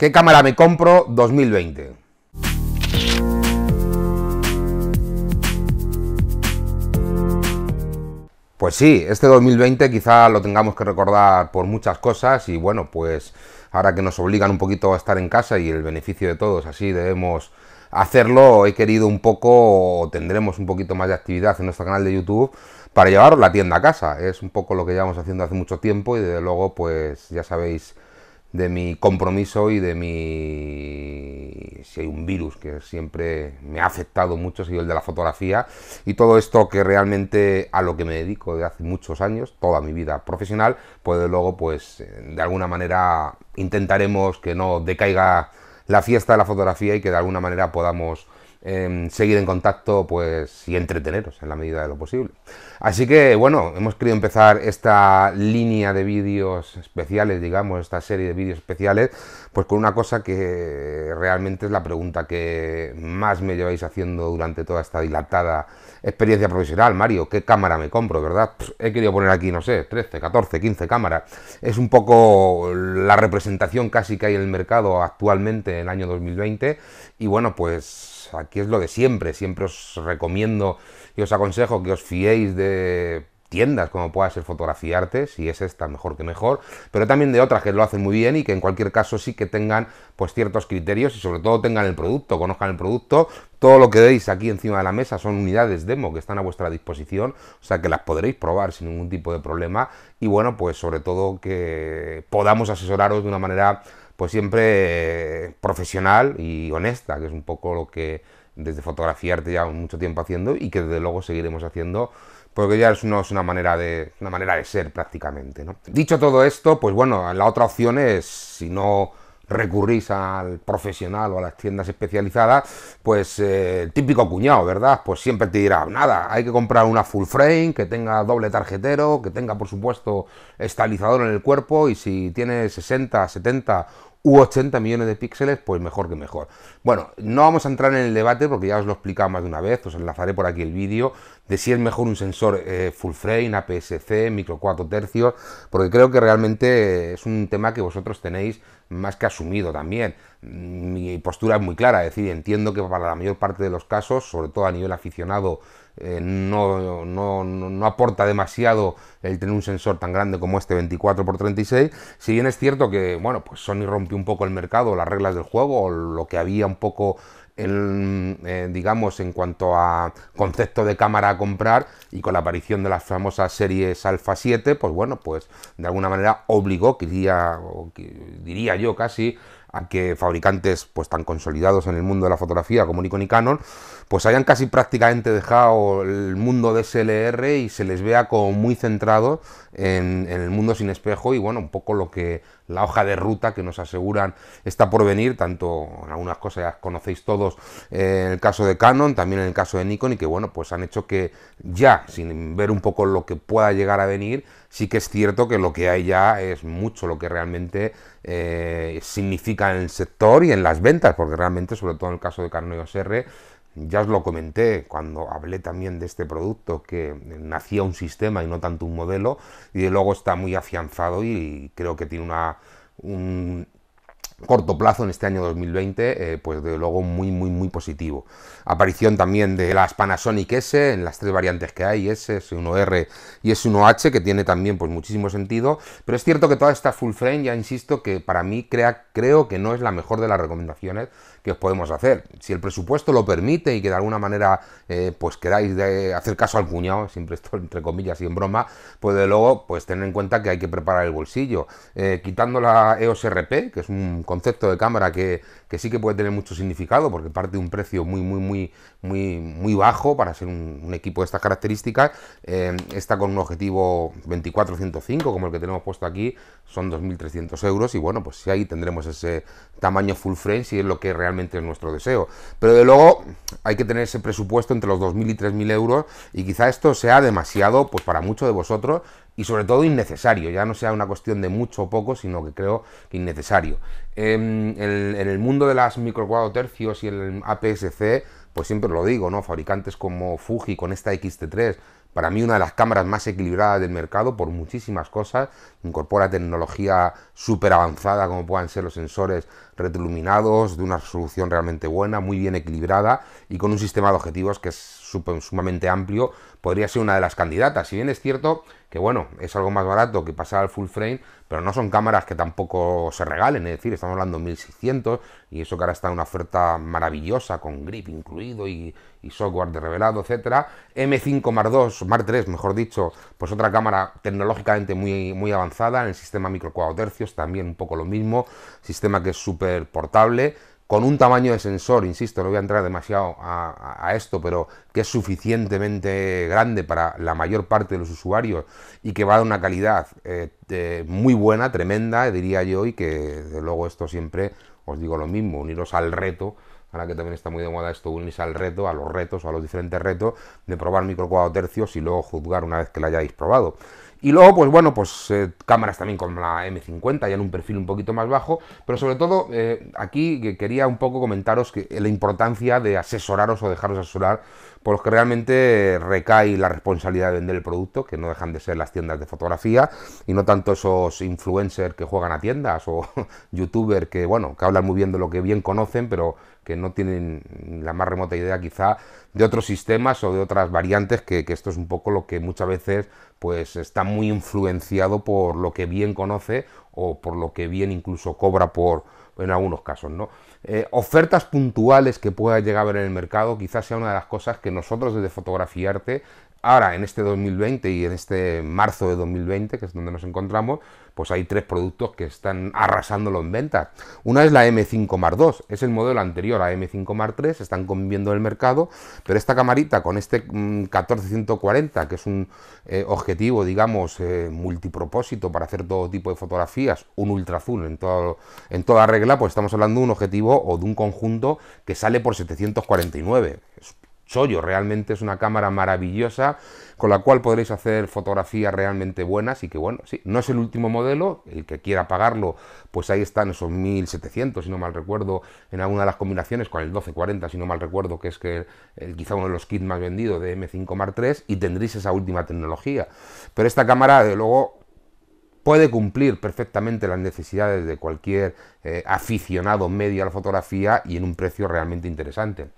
¿Qué cámara me compro 2020? Pues sí, este 2020 quizá lo tengamos que recordar por muchas cosas y bueno, pues ahora que nos obligan un poquito a estar en casa y el beneficio de todos, así debemos hacerlo, he querido un poco, tendremos un poquito más de actividad en nuestro canal de YouTube para llevar la tienda a casa. Es un poco lo que llevamos haciendo hace mucho tiempo y desde luego pues ya sabéis de mi compromiso y de mi... si hay un virus que siempre me ha afectado mucho, sido el de la fotografía y todo esto que realmente a lo que me dedico de hace muchos años, toda mi vida profesional, pues luego pues eh, de alguna manera intentaremos que no decaiga la fiesta de la fotografía y que de alguna manera podamos Em, seguir en contacto pues, y entreteneros en la medida de lo posible. Así que bueno, hemos querido empezar esta línea de vídeos especiales, digamos, esta serie de vídeos especiales, pues con una cosa que realmente es la pregunta que más me lleváis haciendo durante toda esta dilatada experiencia profesional. Mario, ¿qué cámara me compro, verdad? Pues, he querido poner aquí, no sé, 13, 14, 15 cámaras. Es un poco la representación casi que hay en el mercado actualmente en el año 2020 y bueno, pues que es lo de siempre, siempre os recomiendo y os aconsejo que os fiéis de tiendas como pueda ser fotografiarte, si es esta mejor que mejor, pero también de otras que lo hacen muy bien y que en cualquier caso sí que tengan pues ciertos criterios y sobre todo tengan el producto, conozcan el producto, todo lo que veis aquí encima de la mesa son unidades demo que están a vuestra disposición, o sea que las podréis probar sin ningún tipo de problema y bueno, pues sobre todo que podamos asesoraros de una manera pues siempre eh, profesional y honesta, que es un poco lo que desde fotografiarte ya mucho tiempo haciendo y que desde luego seguiremos haciendo porque ya es una, es una, manera, de, una manera de ser prácticamente. ¿no? Dicho todo esto, pues bueno, la otra opción es, si no recurrís al profesional o a las tiendas especializadas, pues eh, típico cuñado, ¿verdad? Pues siempre te dirá, nada, hay que comprar una full frame, que tenga doble tarjetero, que tenga por supuesto estabilizador en el cuerpo y si tiene 60, 70 u 80 millones de píxeles, pues mejor que mejor. Bueno, no vamos a entrar en el debate porque ya os lo he explicado más de una vez, os enlazaré por aquí el vídeo de si es mejor un sensor eh, full frame, APS-C, micro 4 tercios, porque creo que realmente es un tema que vosotros tenéis más que asumido también. Mm, mi postura es muy clara, es decir, entiendo que para la mayor parte de los casos, sobre todo a nivel aficionado, eh, no, no, aporta demasiado el tener un sensor tan grande como este 24x36. Si bien es cierto que, bueno, pues Sony rompió un poco el mercado, las reglas del juego, o lo que había un poco eh, digamos, en cuanto a concepto de cámara a comprar y con la aparición de las famosas series Alpha 7, pues bueno, pues de alguna manera obligó, quería, diría yo casi, a que fabricantes pues tan consolidados en el mundo de la fotografía como Nikon y Canon, pues hayan casi prácticamente dejado el mundo de SLR y se les vea como muy centrado en el mundo sin espejo y bueno, un poco lo que la hoja de ruta que nos aseguran está por venir, tanto en algunas cosas ya conocéis todos eh, en el caso de Canon, también en el caso de Nikon, y que bueno, pues han hecho que ya, sin ver un poco lo que pueda llegar a venir, sí que es cierto que lo que hay ya es mucho lo que realmente eh, significa en el sector y en las ventas, porque realmente, sobre todo en el caso de Canon y R, ya os lo comenté cuando hablé también de este producto, que nacía un sistema y no tanto un modelo, y de luego está muy afianzado y creo que tiene una, un corto plazo en este año 2020, eh, pues de luego muy, muy, muy positivo. Aparición también de las Panasonic S en las tres variantes que hay, S, S1R y S1H, que tiene también pues muchísimo sentido, pero es cierto que toda esta full frame, ya insisto, que para mí crea, creo que no es la mejor de las recomendaciones que os podemos hacer. Si el presupuesto lo permite y que de alguna manera eh, pues queráis de hacer caso al cuñado, siempre esto entre comillas y en broma, pues de luego pues tener en cuenta que hay que preparar el bolsillo. Eh, quitando la EOS RP, que es un concepto de cámara que, sí que puede tener mucho significado porque parte de un precio muy, muy, muy, muy, muy bajo para ser un, equipo de estas características, eh, está con un objetivo 24-105 como el que tenemos puesto aquí, son 2.300 euros y bueno, pues si ahí tendremos ese tamaño full frame si es lo que realmente es nuestro deseo. Pero de luego hay que tener ese presupuesto entre los 2.000 y 3.000 euros y quizá esto sea demasiado pues para muchos de vosotros y sobre todo innecesario, ya no sea una cuestión de mucho o poco, sino que creo que innecesario. Em, en el, mundo de las microcuadros tercios y el APS-C, pues siempre lo digo, ¿no? Fabricantes como Fuji con esta XT3 para mí una de las cámaras más equilibradas del mercado por muchísimas cosas, incorpora tecnología súper avanzada como puedan ser los sensores iluminados de una resolución realmente buena, muy bien equilibrada y con un sistema de objetivos que es sumamente amplio, podría ser una de las candidatas. Si bien es cierto que, bueno, es algo más barato que pasar al full frame, pero no son cámaras que tampoco se regalen, es decir, estamos hablando de 1600 y eso que ahora está en una oferta maravillosa con grip incluido y, software de revelado, etcétera. M5 Mar 2, Mar 3, mejor dicho, pues otra cámara tecnológicamente muy, muy avanzada en el sistema micro tercios, también un poco lo mismo, sistema que es súper portable, con un tamaño de sensor, insisto, no voy a entrar demasiado a, esto, pero que es suficientemente grande para la mayor parte de los usuarios y que va a dar una calidad eh, muy buena, tremenda, diría yo, y que luego esto siempre, os digo lo mismo, uniros al reto ahora que también está muy de moda esto, unirse al reto, a los retos, a los diferentes retos, de probar micro cuadro tercios y luego juzgar una vez que lo hayáis probado. Y luego, pues bueno, pues eh, cámaras también con la M50, ya en un perfil un poquito más bajo, pero sobre todo eh, aquí quería un poco comentaros que, la importancia de asesoraros o dejaros asesorar por los que realmente recae la responsabilidad de vender el producto, que no dejan de ser las tiendas de fotografía y no tanto esos influencers que juegan a tiendas o youtubers que, bueno, que hablan muy bien de lo que bien conocen, pero que no tienen la más remota idea quizá de otros sistemas o de otras variantes, que, que esto es un poco lo que muchas veces pues está muy influenciado por lo que bien conoce o por lo que bien incluso cobra por en algunos casos, ¿no? Eh, ofertas puntuales que pueda llegar a ver en el mercado quizás sea una de las cosas que nosotros desde Fotografiarte Ahora, en este 2020 y en este marzo de 2020, que es donde nos encontramos, pues hay tres productos que están arrasándolo en ventas. Una es la M5 Mark II, es el modelo anterior a M5 Mark III, están conviviendo en el mercado, pero esta camarita con este 1440, mm, que es un eh, objetivo, digamos, eh, multipropósito para hacer todo tipo de fotografías, un ultra azul en, en toda regla, pues estamos hablando de un objetivo o de un conjunto que sale por 749 yo Realmente es una cámara maravillosa con la cual podréis hacer fotografías realmente buenas y que bueno, sí, no es el último modelo, el que quiera pagarlo, pues ahí están esos 1700, si no mal recuerdo, en alguna de las combinaciones con el 1240, si no mal recuerdo, que es que quizá uno de los kits más vendidos de M5 Mark III y tendréis esa última tecnología. Pero esta cámara, de luego, puede cumplir perfectamente las necesidades de cualquier eh, aficionado medio a la fotografía y en un precio realmente interesante.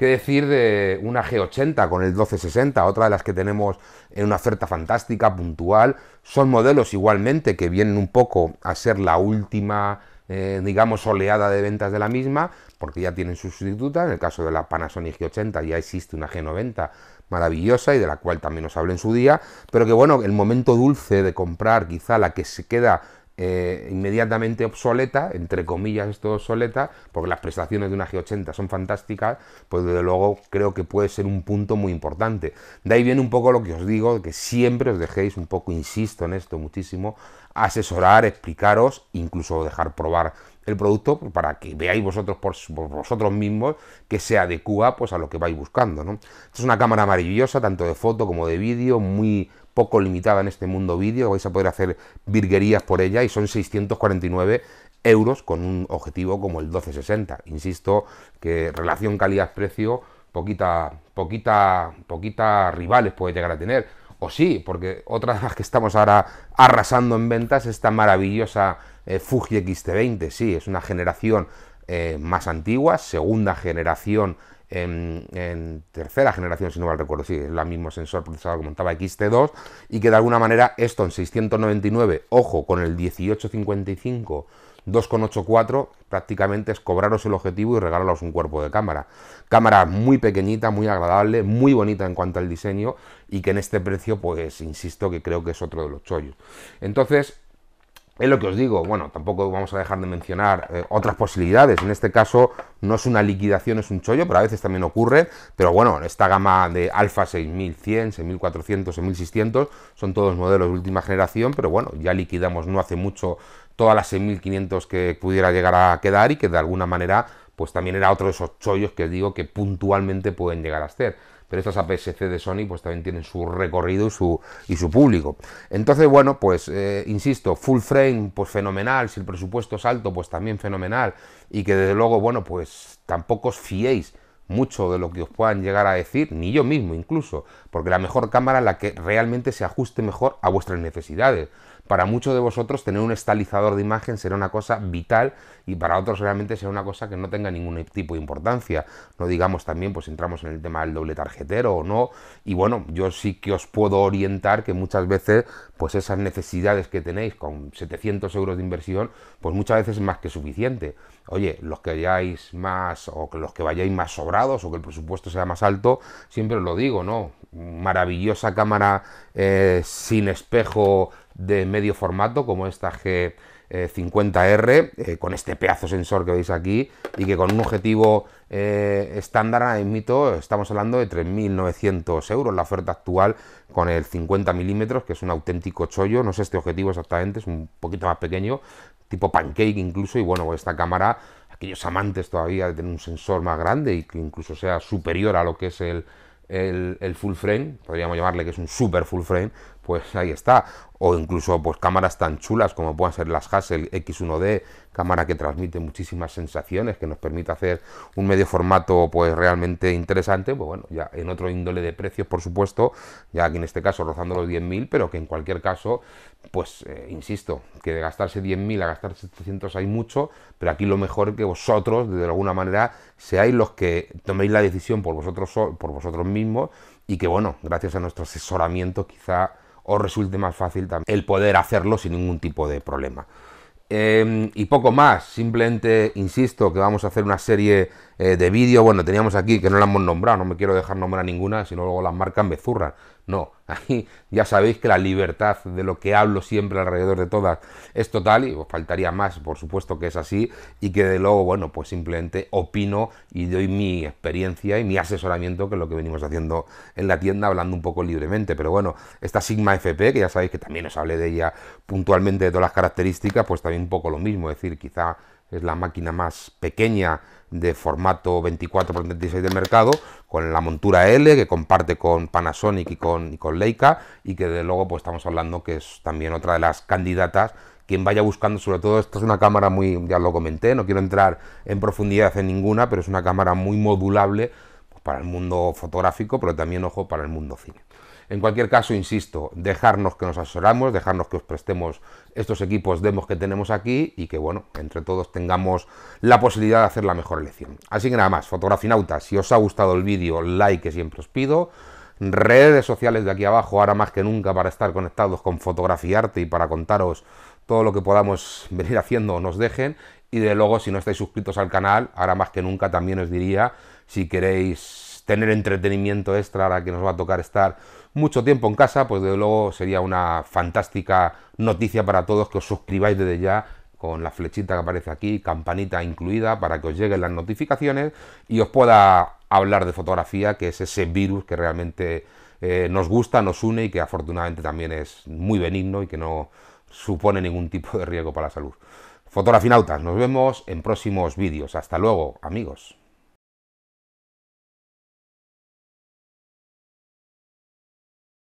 ¿Qué decir de una G80 con el 1260, otra de las que tenemos en una oferta fantástica, puntual? Son modelos igualmente que vienen un poco a ser la última, eh, digamos, oleada de ventas de la misma, porque ya tienen su sustituta. En el caso de la Panasonic G80 ya existe una G90 maravillosa y de la cual también os hablé en su día, pero que bueno, el momento dulce de comprar quizá la que se queda eh, inmediatamente obsoleta, entre comillas esto obsoleta, porque las prestaciones de una G80 son fantásticas, pues desde luego creo que puede ser un punto muy importante. De ahí viene un poco lo que os digo, que siempre os dejéis un poco, insisto en esto muchísimo, asesorar, explicaros, incluso dejar probar el producto para que veáis vosotros por, vosotros mismos que se adecua pues, a lo que vais buscando. es una cámara maravillosa, tanto de foto como de vídeo, muy poco limitada en este mundo vídeo, vais a poder hacer virguerías por ella y son 649 euros con un objetivo como el 1260. Insisto que relación calidad-precio, poquita, poquita, poquita rivales puede llegar a tener. O sí, porque otra las que estamos ahora arrasando en ventas, esta maravillosa eh, Fuji x 20 sí, es una generación eh, más antigua, segunda generación, en, tercera generación, si no mal recuerdo, sí, es el mismo sensor procesador que montaba XT2, y que de alguna manera esto en 699, ojo, con el 1855 2,84 prácticamente es cobraros el objetivo y regalaros un cuerpo de cámara. Cámara muy pequeñita, muy agradable, muy bonita en cuanto al diseño y que en este precio, pues insisto que creo que es otro de los chollos. Entonces, es lo que os digo, bueno, tampoco vamos a dejar de mencionar eh, otras posibilidades. En este caso no es una liquidación, es un chollo, pero a veces también ocurre. Pero bueno, esta gama de Alfa 6100, 6400, 6600 son todos modelos de última generación, pero bueno, ya liquidamos no hace mucho todas las 6500 que pudiera llegar a quedar y que de alguna manera pues también era otro de esos chollos que digo que puntualmente pueden llegar a ser pero estas aps de Sony pues también tienen su recorrido y su, y su público. Entonces, bueno, pues eh, insisto, full frame, pues fenomenal, si el presupuesto es alto, pues también fenomenal, y que desde luego, bueno, pues tampoco os fiéis mucho de lo que os puedan llegar a decir, ni yo mismo incluso, porque la mejor cámara es la que realmente se ajuste mejor a vuestras necesidades. Para muchos de vosotros tener un estalizador de imagen será una cosa vital y para otros realmente será una cosa que no tenga ningún tipo de importancia. No digamos también, pues entramos en el tema del doble tarjetero o no. Y bueno, yo sí que os puedo orientar que muchas veces, pues esas necesidades que tenéis con 700 euros de inversión, pues muchas veces es más que suficiente. Oye, los que hayáis más o los que vayáis más sobrados o que el presupuesto sea más alto, siempre os lo digo, ¿no? maravillosa cámara eh, sin espejo de medio formato como esta G50R eh, eh, con este pedazo sensor que veis aquí y que con un objetivo estándar admito estamos hablando de 3.900 euros la oferta actual con el 50 milímetros que es un auténtico chollo no sé este objetivo exactamente es un poquito más pequeño tipo pancake incluso y bueno esta cámara aquellos amantes todavía de tener un sensor más grande y que incluso sea superior a lo que es el el, full frame, podríamos llamarle que es un super full frame, pues ahí está o incluso pues cámaras tan chulas como puedan ser las Hassel X1D, cámara que transmite muchísimas sensaciones, que nos permite hacer un medio formato pues realmente interesante, pues bueno, ya en otro índole de precios por supuesto, ya aquí en este caso rozando los 10.000, pero que en cualquier caso, pues eh, insisto, que de gastarse 10.000 a gastar 700 hay mucho, pero aquí lo mejor que vosotros de alguna manera seáis los que toméis la decisión por vosotros, por vosotros mismos y que bueno, gracias a nuestro asesoramiento quizá os resulte más fácil también el poder hacerlo sin ningún tipo de problema. Em, y poco más, simplemente insisto que vamos a hacer una serie eh, de vídeos. Bueno, teníamos aquí que no la hemos nombrado, no me quiero dejar nombrar ninguna, sino luego las marcan, me no, ahí ya sabéis que la libertad de lo que hablo siempre alrededor de todas es total y os faltaría más, por supuesto que es así, y que de luego, bueno, pues simplemente opino y doy mi experiencia y mi asesoramiento, que es lo que venimos haciendo en la tienda, hablando un poco libremente. Pero bueno, esta Sigma FP, que ya sabéis que también os hablé de ella puntualmente de todas las características, pues también un poco lo mismo, es decir, quizá es la máquina más pequeña de formato 24x36 del mercado, con la montura L que comparte con Panasonic y con, Leica, y que de luego pues estamos hablando que es también otra de las candidatas quien vaya buscando, sobre todo esto es una cámara muy, ya lo comenté, no quiero entrar en profundidad en ninguna, pero es una cámara muy modulable pues, para el mundo fotográfico, pero también, ojo, para el mundo cine. En cualquier caso, insisto, dejarnos que nos asesoramos, dejarnos que os prestemos estos equipos demos que tenemos aquí y que, bueno, entre todos tengamos la posibilidad de hacer la mejor elección. Así que nada más, fotografinautas, si os ha gustado el vídeo, like que siempre os pido redes sociales de aquí abajo, ahora más que nunca para estar conectados con Fotografiarte y para contaros todo lo que podamos venir haciendo nos dejen. Y de luego, si no estáis suscritos al canal, ahora más que nunca también os diría, si queréis tener entretenimiento extra ahora que nos va a tocar estar mucho tiempo en casa, pues desde luego sería una fantástica noticia para todos que os suscribáis desde ya con la flechita que aparece aquí, campanita incluida, para que os lleguen las notificaciones y os pueda hablar de fotografía, que es ese virus que realmente eh, nos gusta, nos une y que afortunadamente también es muy benigno y que no supone ningún tipo de riesgo para la salud. Fotografinautas, nos vemos en próximos vídeos. Hasta luego, amigos.